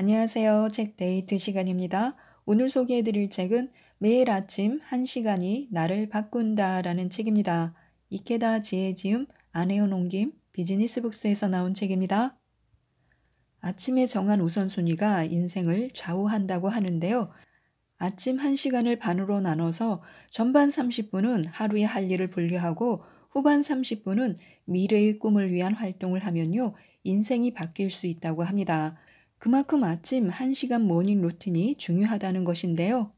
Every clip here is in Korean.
안녕하세요. 책 데이트 시간입니다. 오늘 소개해 드릴 책은 매일 아침 한시간이 나를 바꾼다 라는 책입니다. 이케다 지에지음 아내온 옹김 비즈니스북스에서 나온 책입니다. 아침에 정한 우선순위가 인생을 좌우한다고 하는데요. 아침 한시간을 반으로 나눠서 전반 30분은 하루의 할 일을 분류하고 후반 30분은 미래의 꿈을 위한 활동을 하면요. 인생이 바뀔 수 있다고 합니다. 그만큼 아침 1시간 모닝 루틴이 중요하다는 것인데요.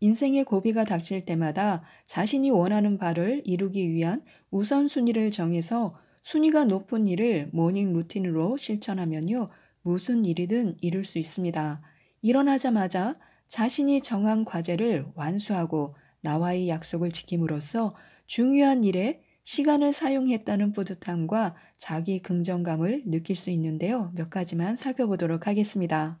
인생의 고비가 닥칠 때마다 자신이 원하는 바를 이루기 위한 우선순위를 정해서 순위가 높은 일을 모닝 루틴으로 실천하면요. 무슨 일이든 이룰 수 있습니다. 일어나자마자 자신이 정한 과제를 완수하고 나와의 약속을 지킴으로써 중요한 일에 시간을 사용했다는 뿌듯함과 자기 긍정감을 느낄 수 있는데요. 몇 가지만 살펴보도록 하겠습니다.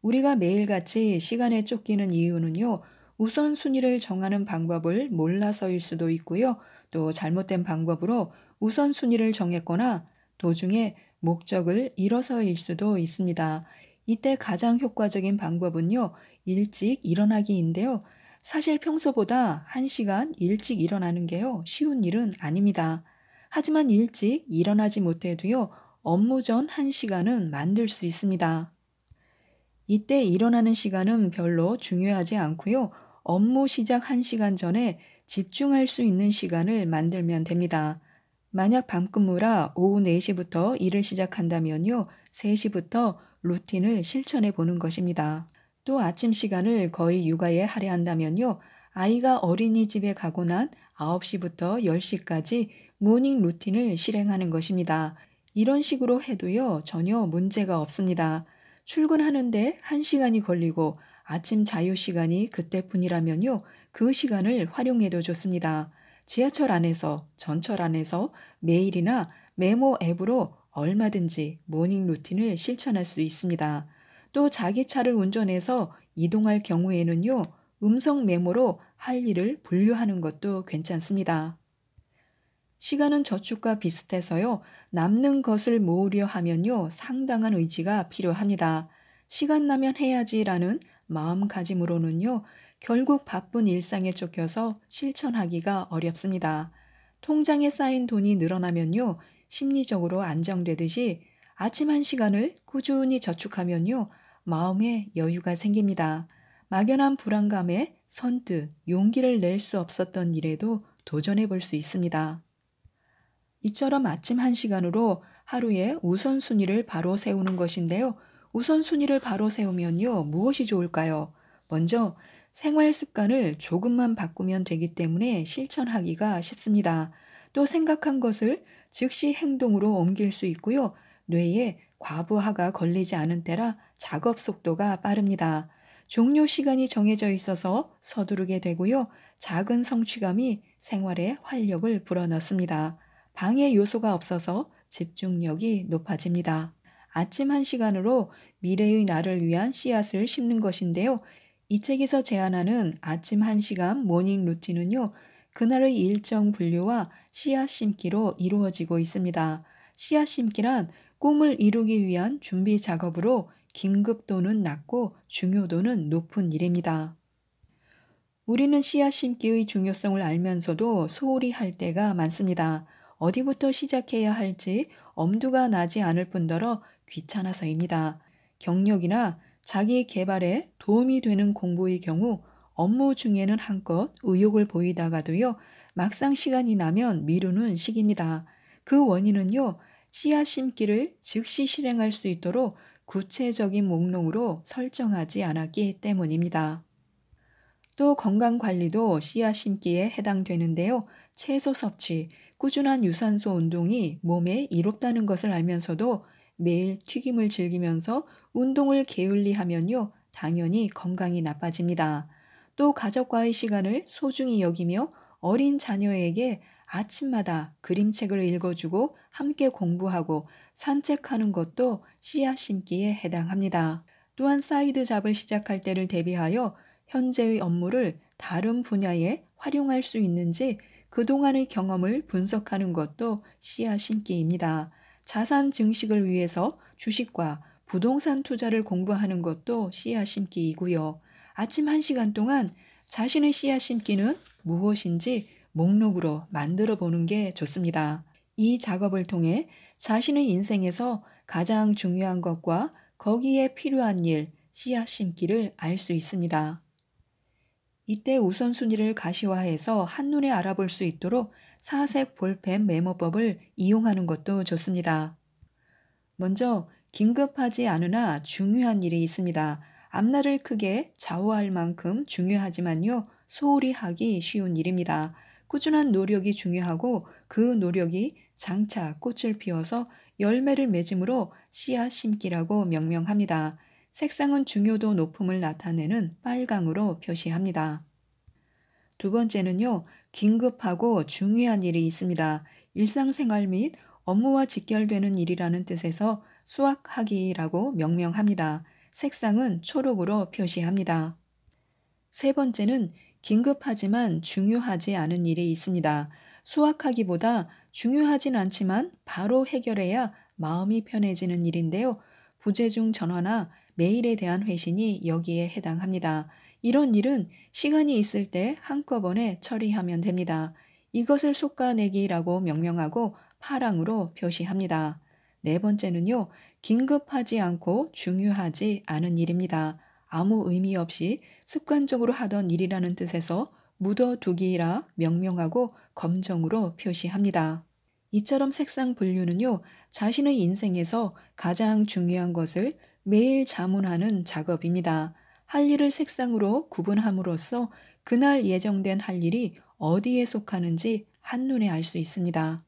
우리가 매일같이 시간에 쫓기는 이유는요. 우선순위를 정하는 방법을 몰라서일 수도 있고요. 또 잘못된 방법으로 우선순위를 정했거나 도중에 목적을 잃어서일 수도 있습니다. 이때 가장 효과적인 방법은요. 일찍 일어나기인데요. 사실 평소보다 1시간 일찍 일어나는 게요, 쉬운 일은 아닙니다. 하지만 일찍 일어나지 못해도요, 업무 전 1시간은 만들 수 있습니다. 이때 일어나는 시간은 별로 중요하지 않고요, 업무 시작 1시간 전에 집중할 수 있는 시간을 만들면 됩니다. 만약 밤근무라 오후 4시부터 일을 시작한다면요, 3시부터 루틴을 실천해 보는 것입니다. 또 아침 시간을 거의 육아에 할애한다면요. 아이가 어린이집에 가고 난 9시부터 10시까지 모닝 루틴을 실행하는 것입니다. 이런 식으로 해도요, 전혀 문제가 없습니다. 출근하는데 1시간이 걸리고 아침 자유 시간이 그때뿐이라면요, 그 시간을 활용해도 좋습니다. 지하철 안에서, 전철 안에서 메일이나 메모 앱으로 얼마든지 모닝 루틴을 실천할 수 있습니다. 또 자기 차를 운전해서 이동할 경우에는요, 음성 메모로 할 일을 분류하는 것도 괜찮습니다. 시간은 저축과 비슷해서요, 남는 것을 모으려 하면요, 상당한 의지가 필요합니다. 시간 나면 해야지라는 마음가짐으로는요, 결국 바쁜 일상에 쫓겨서 실천하기가 어렵습니다. 통장에 쌓인 돈이 늘어나면요, 심리적으로 안정되듯이 아침 한 시간을 꾸준히 저축하면요, 마음에 여유가 생깁니다. 막연한 불안감에 선뜻 용기를 낼 수 없었던 일에도 도전해 볼 수 있습니다. 이처럼 아침 한 시간으로 하루에 우선순위를 바로 세우는 것인데요. 우선순위를 바로 세우면요. 무엇이 좋을까요? 먼저 생활 습관을 조금만 바꾸면 되기 때문에 실천하기가 쉽습니다. 또 생각한 것을 즉시 행동으로 옮길 수 있고요. 뇌에 과부하가 걸리지 않은 때라 작업 속도가 빠릅니다. 종료 시간이 정해져 있어서 서두르게 되고요. 작은 성취감이 생활에 활력을 불어넣습니다. 방해 요소가 없어서 집중력이 높아집니다. 아침 한 시간으로 미래의 나를 위한 씨앗을 심는 것인데요. 이 책에서 제안하는 아침 한 시간 모닝 루틴은요. 그날의 일정 분류와 씨앗 심기로 이루어지고 있습니다. 씨앗 심기란 꿈을 이루기 위한 준비 작업으로 긴급도는 낮고 중요도는 높은 일입니다. 우리는 씨앗 심기의 중요성을 알면서도 소홀히 할 때가 많습니다. 어디부터 시작해야 할지 엄두가 나지 않을 뿐더러 귀찮아서입니다. 경력이나 자기 개발에 도움이 되는 공부의 경우 업무 중에는 한껏 의욕을 보이다가도요, 막상 시간이 나면 미루는 시기입니다. 그 원인은요, 씨앗 심기를 즉시 실행할 수 있도록 구체적인 목록으로 설정하지 않았기 때문입니다. 또 건강관리도 씨앗 심기에 해당되는데요. 채소 섭취, 꾸준한 유산소 운동이 몸에 이롭다는 것을 알면서도 매일 튀김을 즐기면서 운동을 게을리하면요. 당연히 건강이 나빠집니다. 또 가족과의 시간을 소중히 여기며 어린 자녀에게 아침마다 그림책을 읽어주고 함께 공부하고 산책하는 것도 씨앗 심기에 해당합니다. 또한 사이드 잡을 시작할 때를 대비하여 현재의 업무를 다른 분야에 활용할 수 있는지 그동안의 경험을 분석하는 것도 씨앗 심기입니다. 자산 증식을 위해서 주식과 부동산 투자를 공부하는 것도 씨앗 심기이고요. 아침 1시간 동안 자신의 씨앗 심기는 무엇인지 목록으로 만들어 보는 게 좋습니다. 이 작업을 통해 자신의 인생에서 가장 중요한 것과 거기에 필요한 일, 씨앗 심기를 알 수 있습니다. 이때 우선순위를 가시화해서 한눈에 알아볼 수 있도록 사색 볼펜 메모법을 이용하는 것도 좋습니다. 먼저 긴급하지 않으나 중요한 일이 있습니다. 앞날을 크게 좌우할 만큼 중요하지만요. 소홀히 하기 쉬운 일입니다. 꾸준한 노력이 중요하고 그 노력이 장차 꽃을 피워서 열매를 맺음으로 씨앗 심기라고 명명합니다. 색상은 중요도 높음을 나타내는 빨강으로 표시합니다. 두 번째는요, 긴급하고 중요한 일이 있습니다. 일상생활 및 업무와 직결되는 일이라는 뜻에서 수확하기라고 명명합니다. 색상은 초록으로 표시합니다. 세 번째는 긴급하지만 중요하지 않은 일이 있습니다. 수확하기보다 중요하진 않지만 바로 해결해야 마음이 편해지는 일인데요. 부재중 전화나 메일에 대한 회신이 여기에 해당합니다. 이런 일은 시간이 있을 때 한꺼번에 처리하면 됩니다. 이것을 속가내기라고 명명하고 파랑으로 표시합니다. 네 번째는요, 긴급하지 않고 중요하지 않은 일입니다. 아무 의미 없이 습관적으로 하던 일이라는 뜻에서 묻어두기라 명명하고 검정으로 표시합니다. 이처럼 색상 분류는요, 자신의 인생에서 가장 중요한 것을 매일 자문하는 작업입니다. 할 일을 색상으로 구분함으로써 그날 예정된 할 일이 어디에 속하는지 한눈에 알 수 있습니다.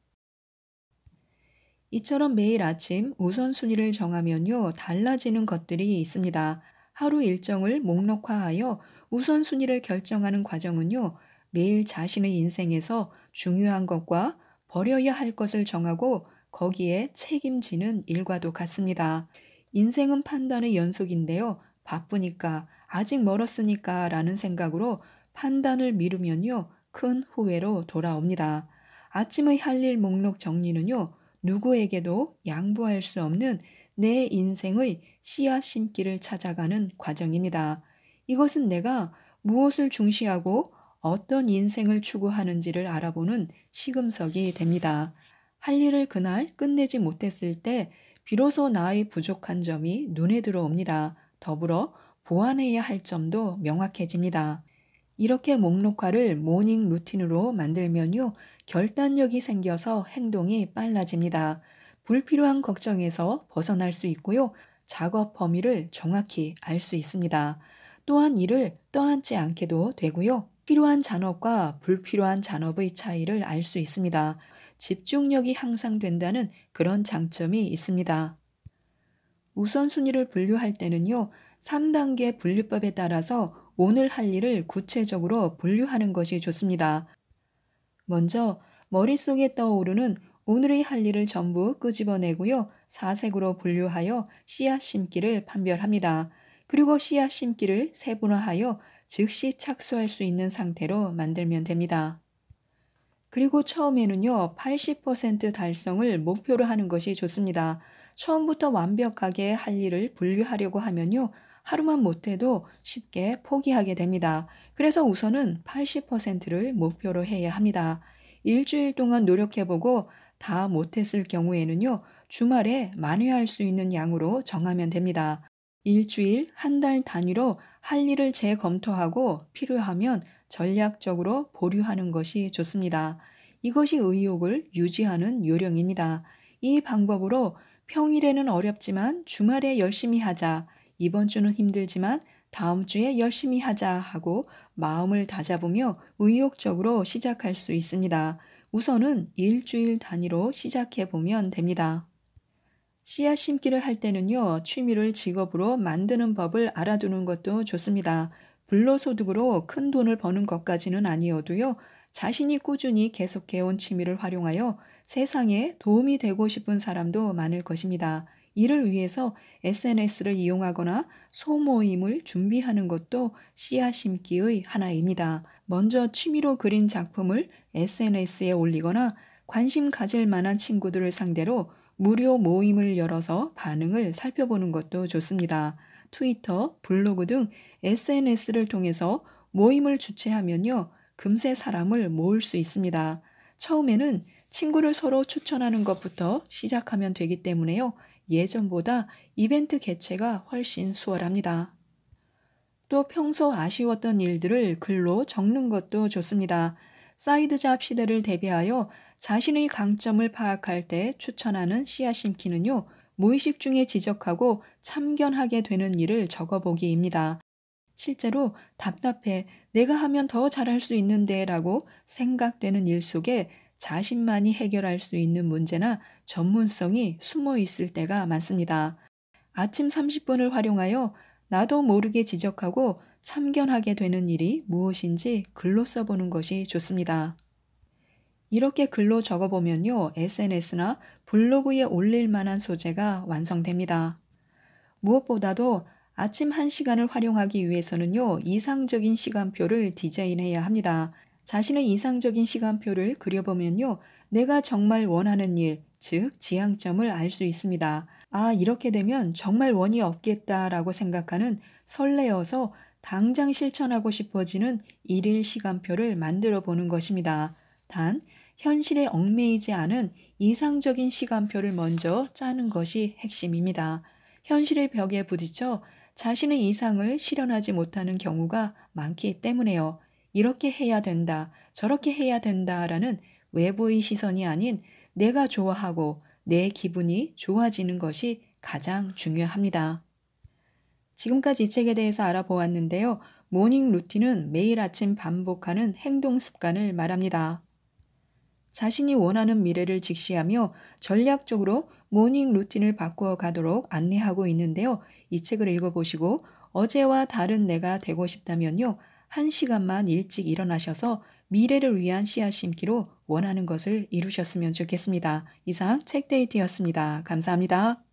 이처럼 매일 아침 우선순위를 정하면요, 달라지는 것들이 있습니다. 하루 일정을 목록화하여 우선순위를 결정하는 과정은요, 매일 자신의 인생에서 중요한 것과 버려야 할 것을 정하고 거기에 책임지는 일과도 같습니다. 인생은 판단의 연속인데요. 바쁘니까, 아직 멀었으니까 라는 생각으로 판단을 미루면요. 큰 후회로 돌아옵니다. 아침의 할 일 목록 정리는요. 누구에게도 양보할 수 없는 내 인생의 씨앗 심기를 찾아가는 과정입니다. 이것은 내가 무엇을 중시하고 어떤 인생을 추구하는지를 알아보는 시금석이 됩니다. 할 일을 그날 끝내지 못했을 때 비로소 나의 부족한 점이 눈에 들어옵니다. 더불어 보완해야 할 점도 명확해집니다. 이렇게 목록화를 모닝 루틴으로 만들면요. 결단력이 생겨서 행동이 빨라집니다. 불필요한 걱정에서 벗어날 수 있고요. 작업 범위를 정확히 알 수 있습니다. 또한 이를 떠안지 않게도 되고요. 필요한 잔업과 불필요한 잔업의 차이를 알 수 있습니다. 집중력이 향상된다는 그런 장점이 있습니다. 우선순위를 분류할 때는요, 3단계 분류법에 따라서 오늘 할 일을 구체적으로 분류하는 것이 좋습니다. 먼저 머릿속에 떠오르는 오늘의 할 일을 전부 끄집어내고요. 사색으로 분류하여 씨앗 심기를 판별합니다. 그리고 씨앗 심기를 세분화하여 즉시 착수할 수 있는 상태로 만들면 됩니다. 그리고 처음에는요, 80% 달성을 목표로 하는 것이 좋습니다. 처음부터 완벽하게 할 일을 분류하려고 하면요, 하루만 못해도 쉽게 포기하게 됩니다. 그래서 우선은 80%를 목표로 해야 합니다. 일주일 동안 노력해보고 다 못했을 경우에는요, 주말에 만회할 수 있는 양으로 정하면 됩니다. 일주일, 한 달 단위로 할 일을 재검토하고 필요하면 전략적으로 보류하는 것이 좋습니다. 이것이 의욕을 유지하는 요령입니다. 이 방법으로 평일에는 어렵지만 주말에 열심히 하자, 이번 주는 힘들지만 다음 주에 열심히 하자 하고 마음을 다잡으며 의욕적으로 시작할 수 있습니다. 우선은 일주일 단위로 시작해 보면 됩니다. 씨앗 심기를 할 때는요, 취미를 직업으로 만드는 법을 알아두는 것도 좋습니다. 불로소득으로 큰 돈을 버는 것까지는 아니어도요, 자신이 꾸준히 계속해온 취미를 활용하여 세상에 도움이 되고 싶은 사람도 많을 것입니다. 이를 위해서 SNS를 이용하거나 소모임을 준비하는 것도 씨앗 심기의 하나입니다. 먼저 취미로 그린 작품을 SNS에 올리거나 관심 가질 만한 친구들을 상대로 무료 모임을 열어서 반응을 살펴보는 것도 좋습니다. 트위터, 블로그 등 SNS를 통해서 모임을 주최하면요, 금세 사람을 모을 수 있습니다. 처음에는 친구를 서로 추천하는 것부터 시작하면 되기 때문에요. 예전보다 이벤트 개최가 훨씬 수월합니다. 또 평소 아쉬웠던 일들을 글로 적는 것도 좋습니다. 사이드 잡 시대를 대비하여 자신의 강점을 파악할 때 추천하는 씨앗 심기는요, 무의식 중에 지적하고 참견하게 되는 일을 적어보기입니다. 실제로 답답해, 내가 하면 더 잘할 수 있는데 라고 생각되는 일 속에 자신만이 해결할 수 있는 문제나 전문성이 숨어 있을 때가 많습니다. 아침 30분을 활용하여 나도 모르게 지적하고 참견하게 되는 일이 무엇인지 글로 써보는 것이 좋습니다. 이렇게 글로 적어보면요, SNS나 블로그에 올릴 만한 소재가 완성됩니다. 무엇보다도 아침 1시간을 활용하기 위해서는요, 이상적인 시간표를 디자인해야 합니다. 자신의 이상적인 시간표를 그려보면요. 내가 정말 원하는 일, 즉 지향점을 알 수 있습니다. 아, 이렇게 되면 정말 원이 없겠다라고 생각하는 설레어서 당장 실천하고 싶어지는 일일 시간표를 만들어 보는 것입니다. 단, 현실에 얽매이지 않은 이상적인 시간표를 먼저 짜는 것이 핵심입니다. 현실의 벽에 부딪혀 자신의 이상을 실현하지 못하는 경우가 많기 때문에요. 이렇게 해야 된다, 저렇게 해야 된다라는 외부의 시선이 아닌 내가 좋아하고 내 기분이 좋아지는 것이 가장 중요합니다. 지금까지 이 책에 대해서 알아보았는데요. 모닝 루틴은 매일 아침 반복하는 행동 습관을 말합니다. 자신이 원하는 미래를 직시하며 전략적으로 모닝 루틴을 바꾸어 가도록 안내하고 있는데요. 이 책을 읽어보시고 어제와 다른 내가 되고 싶다면요. 한 시간만 일찍 일어나셔서 미래를 위한 씨앗 심기로 원하는 것을 이루셨으면 좋겠습니다. 이상 책데이트였습니다. 감사합니다.